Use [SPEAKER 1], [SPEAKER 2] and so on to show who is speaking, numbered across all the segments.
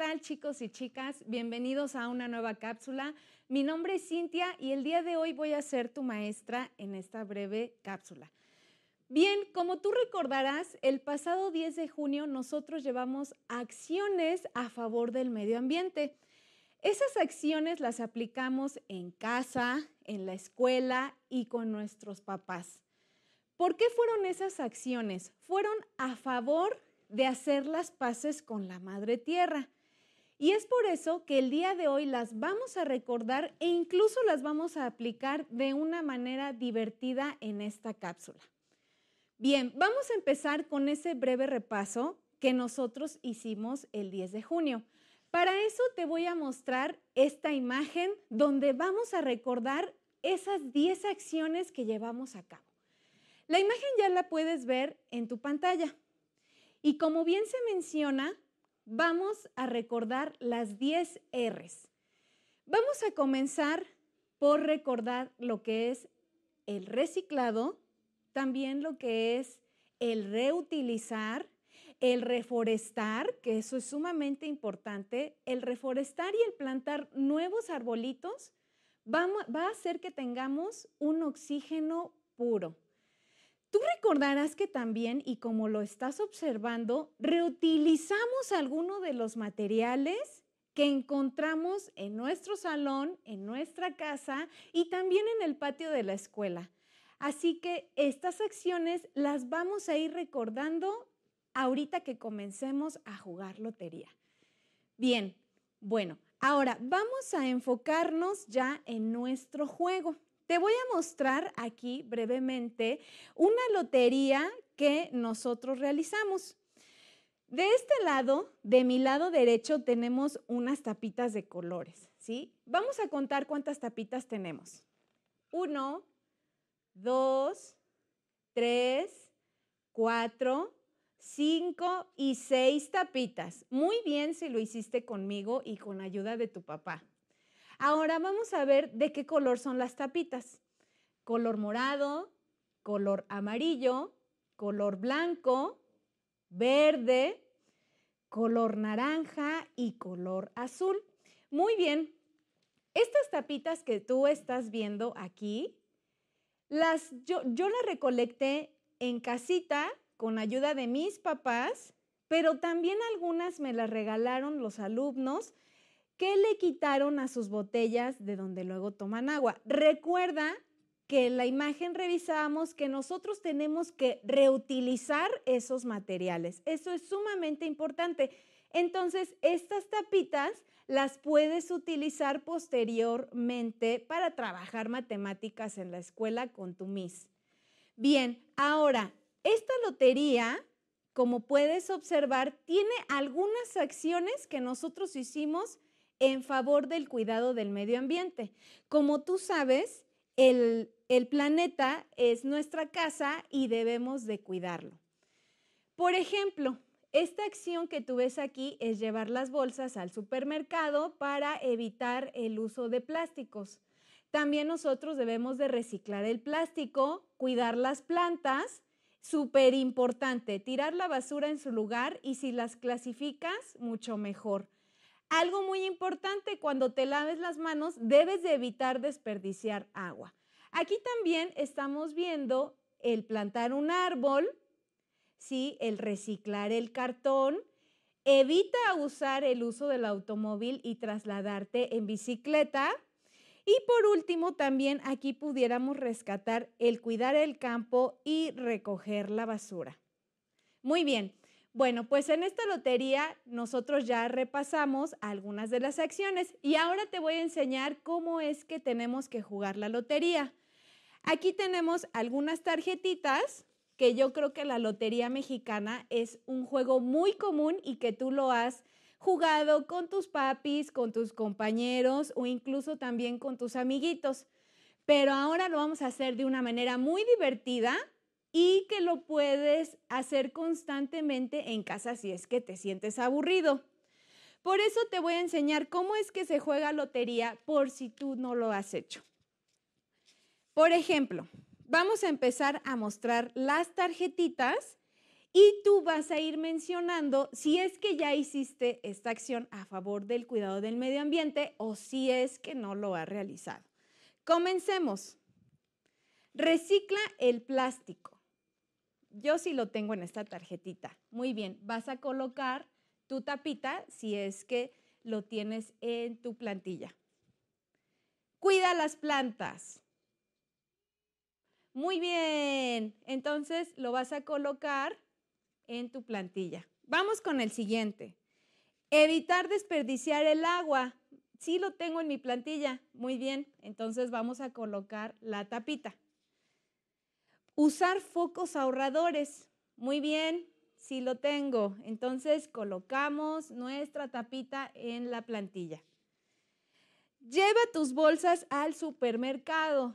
[SPEAKER 1] tal chicos y chicas? Bienvenidos a una nueva cápsula. Mi nombre es Cintia y el día de hoy voy a ser tu maestra en esta breve cápsula. Bien, como tú recordarás, el pasado 10 de junio nosotros llevamos acciones a favor del medio ambiente. Esas acciones las aplicamos en casa, en la escuela y con nuestros papás. ¿Por qué fueron esas acciones? Fueron a favor de hacer las paces con la Madre Tierra. Y es por eso que el día de hoy las vamos a recordar e incluso las vamos a aplicar de una manera divertida en esta cápsula. Bien, vamos a empezar con ese breve repaso que nosotros hicimos el 10 de junio. Para eso te voy a mostrar esta imagen donde vamos a recordar esas 10 acciones que llevamos a cabo. La imagen ya la puedes ver en tu pantalla. Y como bien se menciona, vamos a recordar las 10 Rs. Vamos a comenzar por recordar lo que es el reciclado, también lo que es el reutilizar, el reforestar, que eso es sumamente importante, el reforestar y el plantar nuevos arbolitos va a hacer que tengamos un oxígeno puro. Tú recordarás que también, y como lo estás observando, reutilizamos algunos de los materiales que encontramos en nuestro salón, en nuestra casa y también en el patio de la escuela. Así que estas acciones las vamos a ir recordando ahorita que comencemos a jugar lotería. Bien, bueno, ahora vamos a enfocarnos ya en nuestro juego. Te voy a mostrar aquí brevemente una lotería que nosotros realizamos. De este lado, de mi lado derecho, tenemos unas tapitas de colores, ¿sí? Vamos a contar cuántas tapitas tenemos. Uno, dos, tres, cuatro, cinco y seis tapitas. Muy bien si lo hiciste conmigo y con ayuda de tu papá. Ahora vamos a ver de qué color son las tapitas. Color morado, color amarillo, color blanco, verde, color naranja y color azul. Muy bien, estas tapitas que tú estás viendo aquí, las, yo las recolecté en casita con ayuda de mis papás, pero también algunas me las regalaron los alumnos ¿Qué le quitaron a sus botellas de donde luego toman agua? Recuerda que en la imagen revisábamos que nosotros tenemos que reutilizar esos materiales. Eso es sumamente importante. Entonces, estas tapitas las puedes utilizar posteriormente para trabajar matemáticas en la escuela con tu Miss. Bien, ahora, esta lotería, como puedes observar, tiene algunas acciones que nosotros hicimos en favor del cuidado del medio ambiente. Como tú sabes, el, el planeta es nuestra casa y debemos de cuidarlo. Por ejemplo, esta acción que tú ves aquí es llevar las bolsas al supermercado para evitar el uso de plásticos. También nosotros debemos de reciclar el plástico, cuidar las plantas, súper importante, tirar la basura en su lugar y si las clasificas, mucho mejor. Algo muy importante, cuando te laves las manos debes de evitar desperdiciar agua. Aquí también estamos viendo el plantar un árbol, ¿sí? el reciclar el cartón, evita usar el uso del automóvil y trasladarte en bicicleta. Y por último, también aquí pudiéramos rescatar el cuidar el campo y recoger la basura. Muy bien, bueno, pues en esta lotería nosotros ya repasamos algunas de las acciones y ahora te voy a enseñar cómo es que tenemos que jugar la lotería. Aquí tenemos algunas tarjetitas que yo creo que la lotería mexicana es un juego muy común y que tú lo has jugado con tus papis, con tus compañeros o incluso también con tus amiguitos. Pero ahora lo vamos a hacer de una manera muy divertida y que lo puedes hacer constantemente en casa si es que te sientes aburrido. Por eso te voy a enseñar cómo es que se juega lotería por si tú no lo has hecho. Por ejemplo, vamos a empezar a mostrar las tarjetitas y tú vas a ir mencionando si es que ya hiciste esta acción a favor del cuidado del medio ambiente o si es que no lo has realizado. Comencemos. Recicla el plástico yo sí lo tengo en esta tarjetita. Muy bien, vas a colocar tu tapita si es que lo tienes en tu plantilla. Cuida las plantas. Muy bien, entonces lo vas a colocar en tu plantilla. Vamos con el siguiente. Evitar desperdiciar el agua. Sí lo tengo en mi plantilla. Muy bien, entonces vamos a colocar la tapita. Usar focos ahorradores. Muy bien, sí lo tengo. Entonces colocamos nuestra tapita en la plantilla. Lleva tus bolsas al supermercado.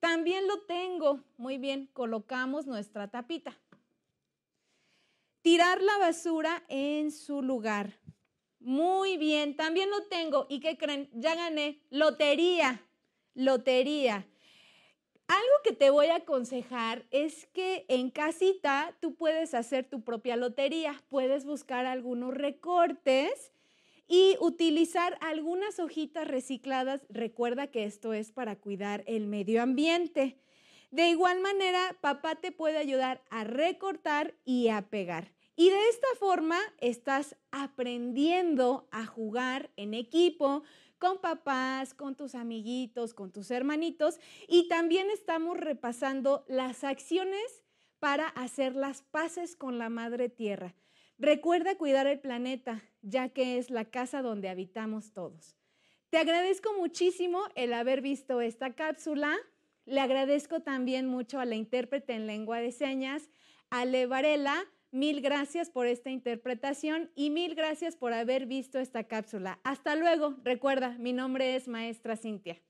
[SPEAKER 1] También lo tengo. Muy bien, colocamos nuestra tapita. Tirar la basura en su lugar. Muy bien, también lo tengo. ¿Y qué creen? Ya gané. Lotería. Lotería. Algo que te voy a aconsejar es que en casita tú puedes hacer tu propia lotería, puedes buscar algunos recortes y utilizar algunas hojitas recicladas. Recuerda que esto es para cuidar el medio ambiente. De igual manera, papá te puede ayudar a recortar y a pegar. Y de esta forma estás aprendiendo a jugar en equipo, con papás, con tus amiguitos, con tus hermanitos y también estamos repasando las acciones para hacer las paces con la madre tierra. Recuerda cuidar el planeta, ya que es la casa donde habitamos todos. Te agradezco muchísimo el haber visto esta cápsula. Le agradezco también mucho a la intérprete en lengua de señas, Ale Varela, Mil gracias por esta interpretación y mil gracias por haber visto esta cápsula. Hasta luego. Recuerda, mi nombre es Maestra Cintia.